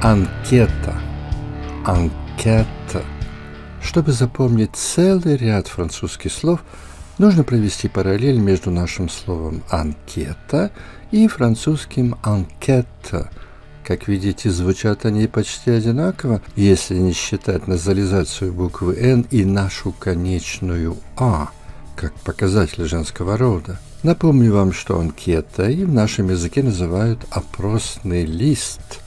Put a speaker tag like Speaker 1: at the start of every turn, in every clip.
Speaker 1: Анкета. Анкета. Чтобы запомнить целый ряд французских слов, нужно провести параллель между нашим словом «анкета» и французским «анкета». Как видите, звучат они почти одинаково, если не считать назализацию буквы «н» и нашу конечную «а», как показатель женского рода. Напомню вам, что анкета и в нашем языке называют «опросный лист»,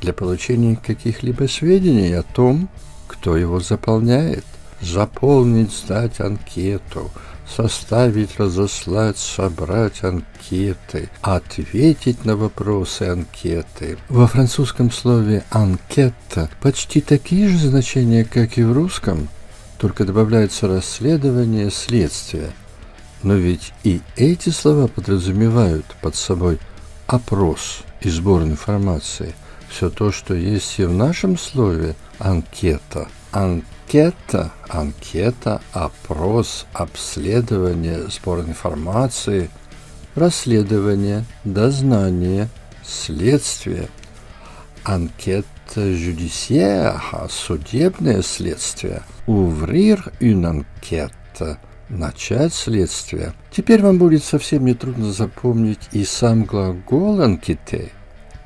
Speaker 1: для получения каких-либо сведений о том, кто его заполняет. Заполнить, сдать анкету, составить, разослать, собрать анкеты, ответить на вопросы анкеты. Во французском слове «анкета» почти такие же значения, как и в русском, только добавляется расследование следствие. Но ведь и эти слова подразумевают под собой опрос и сбор информации – все то, что есть и в нашем слове «анкета». Анкета, анкета, опрос, обследование, сбор информации, расследование, дознание, следствие. Анкета judiciaire, судебное следствие. Ouvrir une анкета, начать следствие. Теперь вам будет совсем нетрудно запомнить и сам глагол анкеты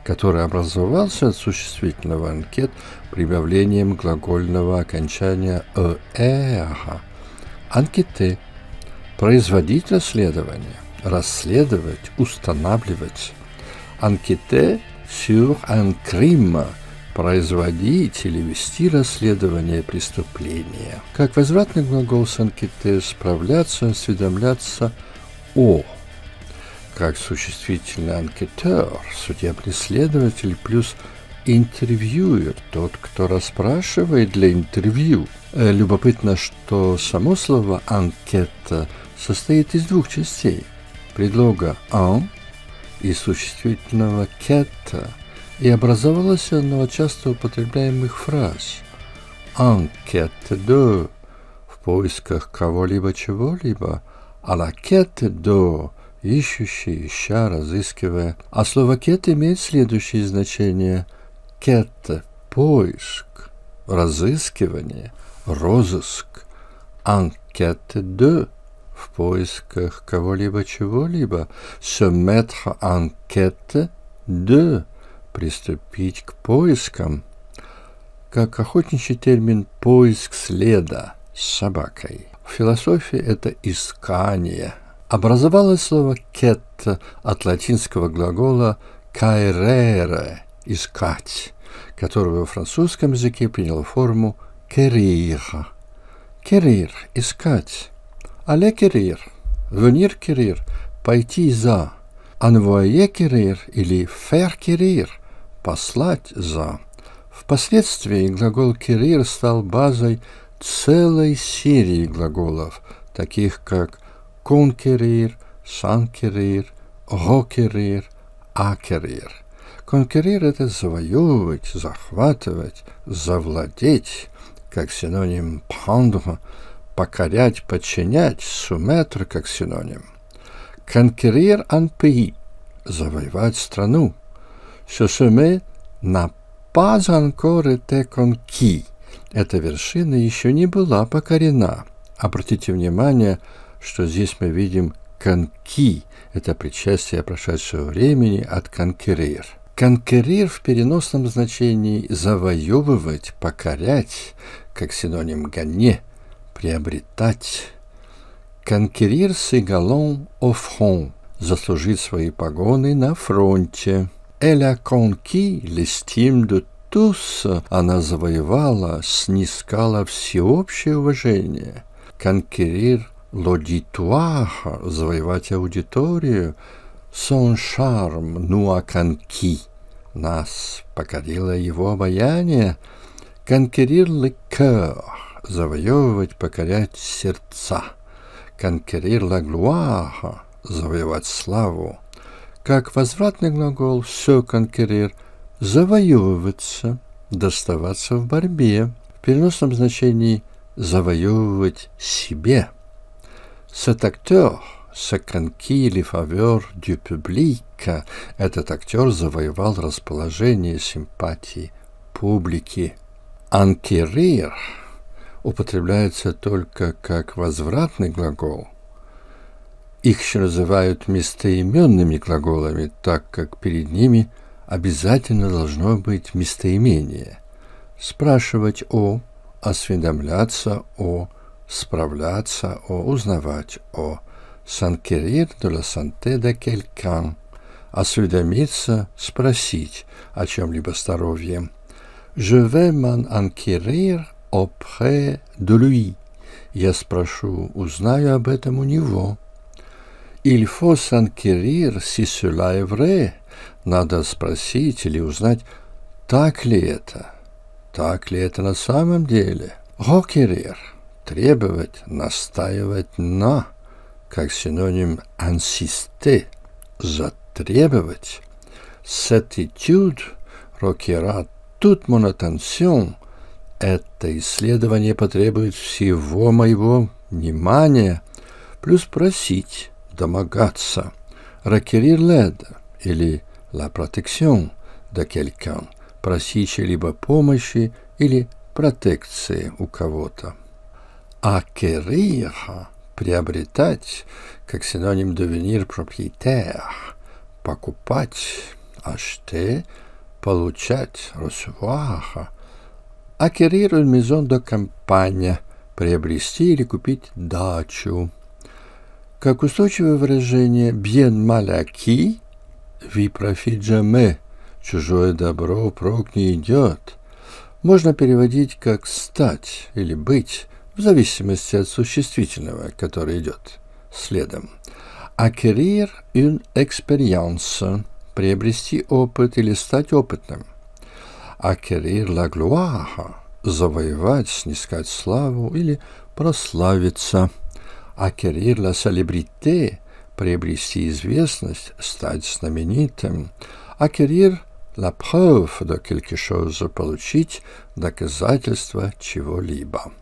Speaker 1: который образовался от существительного анкет прибавлением глагольного окончания «ээха» – «анкеты», производить расследование, расследовать, устанавливать. Анкеты sur un crime» – производить или вести расследование преступления. Как возвратный глагол с «анкете» – справляться, осведомляться о – как существительный анкетер, судебный следователь плюс интервьюер, тот, кто расспрашивает для интервью. Э, любопытно, что само слово «анкета» состоит из двух частей. Предлога «ан» и существительного «кета», и образовалось оно от часто употребляемых фраз «анкета до» в поисках кого-либо чего-либо, «а ла до» ищущий, ища, разыскивая. А слово «кет» имеет следующее значение. «Кетта» — поиск, разыскивание, розыск. «Анкет де» — в поисках кого-либо, чего-либо. «Se mettre en quête приступить к поискам. Как охотничий термин «поиск следа» с собакой. В философии это искание – образовалось слово «кетта» от латинского глагола «кайрере» – «искать», который во французском языке принял форму «керир». «Керир» – «искать». «Але керир» – «venir керир» – «пойти за». «Анвое керир» или «фер керир» – «послать за». Впоследствии глагол «керир» стал базой целой серии глаголов, таких как conquerir, санкерир, гокерир, акерир. Конкерир – это завоевывать, захватывать, завладеть, как синоним «prendre», покорять, подчинять, «soumettre» как синоним. Conquerir анпи завоевать страну. Ce sommet n'a pas encore été conquis. Эта вершина еще не была покорена. Обратите внимание – что здесь мы видим «конки» – это причастие прошедшего времени от «конкерир». «Конкерир» в переносном значении «завоевывать», «покорять», как синоним «гоне», «приобретать». «Конкерир галон офхон» – заслужить свои погоны на фронте. «Эля а конки листим дут Туз она завоевала, снискала всеобщее уважение. Конкерир l'auditoire, завоевать аудиторию, сон шарм nous a conquis, нас покорило его обаяние, conquérir le завоевывать, покорять сердца, conquérir la gloire, завоевать славу, как возвратный глагол все конкерир завоевываться, доставаться в борьбе, в переносном значении «завоевывать себе». Cet актер сокранки или фавер дю публика, этот актер завоевал расположение симпатии публики. Анкерир употребляется только как возвратный глагол. Их еще называют местоименными глаголами, так как перед ними обязательно должно быть местоимение. Спрашивать о, осведомляться о, справляться о узнавать о «Санкерир de la santé de quelqu'un», осведомиться, спросить о чем-либо здоровье. «Je vais m'en enquérir auprès de lui». Я спрошу, узнаю об этом у него. «Il faut s'enquérir si cela est vrai». Надо спросить или узнать, так ли это, так ли это на самом деле. «Requérir» требовать, настаивать на, как синоним ансисте, затребовать. Cette étude тут монотансион, Это исследование потребует всего моего внимания. Плюс просить, домогаться. Requerir l'aide или la protection de quelqu'un. Просить либо помощи или протекции у кого-то acquérir, приобретать, как синоним devenir propriétaire, покупать, acheter, получать, recevoir, acquérir une maison до campagne, приобрести или купить дачу. Как устойчивое выражение «bien mal «ви profit «чужое добро прок не идет» можно переводить как «стать» или «быть», в зависимости от существительного, которое идет следом. Acquérir une expérience – приобрести опыт или стать опытным. Acquérir la gloire – завоевать, снискать славу или прославиться. Acquérir la célébrité – приобрести известность, стать знаменитым. Acquérir la preuve de quelque chose – получить доказательство чего-либо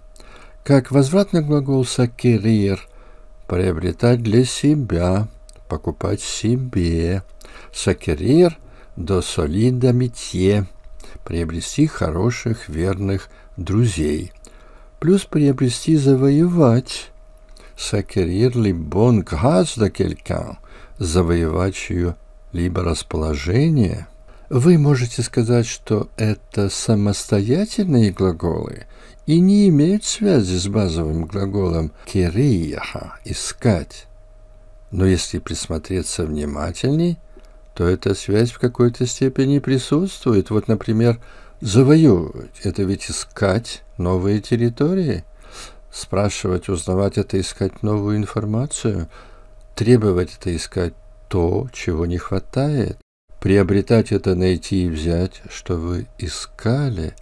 Speaker 1: как возвратный глагол «сакерир» — приобретать для себя, покупать себе. «Сакерир» до солида митье — приобрести хороших, верных друзей. Плюс приобрести завоевать. «Сакерир ли бон газ да келькан» — завоевать ее либо расположение — вы можете сказать, что это самостоятельные глаголы и не имеют связи с базовым глаголом «керияха» – «искать». Но если присмотреться внимательней, то эта связь в какой-то степени присутствует. Вот, например, «завоевывать» – это ведь искать новые территории. Спрашивать, узнавать – это искать новую информацию. Требовать – это искать то, чего не хватает. Приобретать это найти и взять, что вы искали.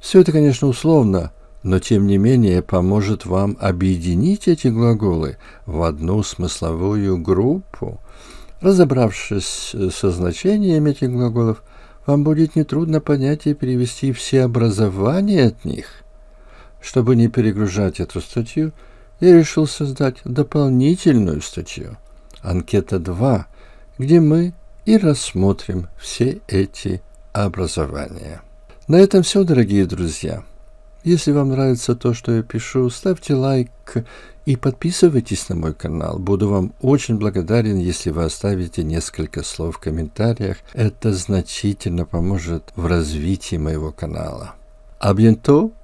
Speaker 1: Все это, конечно, условно, но тем не менее поможет вам объединить эти глаголы в одну смысловую группу. Разобравшись э, со значением этих глаголов, вам будет нетрудно понять и перевести все образования от них. Чтобы не перегружать эту статью, я решил создать дополнительную статью «Анкета 2», где мы и рассмотрим все эти образования. На этом все, дорогие друзья. Если вам нравится то, что я пишу, ставьте лайк и подписывайтесь на мой канал. Буду вам очень благодарен, если вы оставите несколько слов в комментариях. Это значительно поможет в развитии моего канала. А bientôt!